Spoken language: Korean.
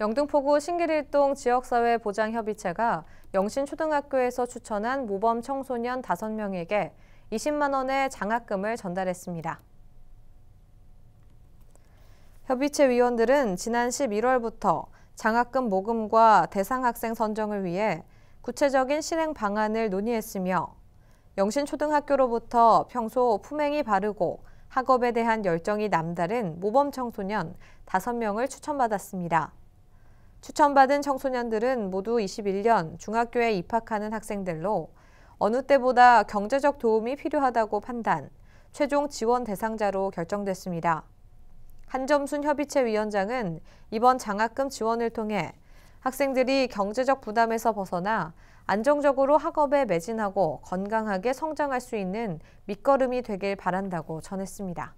영등포구 신길일동 지역사회보장협의체가 영신초등학교에서 추천한 모범 청소년 5명에게 20만 원의 장학금을 전달했습니다. 협의체 위원들은 지난 11월부터 장학금 모금과 대상 학생 선정을 위해 구체적인 실행 방안을 논의했으며 영신초등학교로부터 평소 품행이 바르고 학업에 대한 열정이 남다른 모범 청소년 5명을 추천받았습니다. 추천받은 청소년들은 모두 21년 중학교에 입학하는 학생들로 어느 때보다 경제적 도움이 필요하다고 판단, 최종 지원 대상자로 결정됐습니다. 한점순 협의체 위원장은 이번 장학금 지원을 통해 학생들이 경제적 부담에서 벗어나 안정적으로 학업에 매진하고 건강하게 성장할 수 있는 밑거름이 되길 바란다고 전했습니다.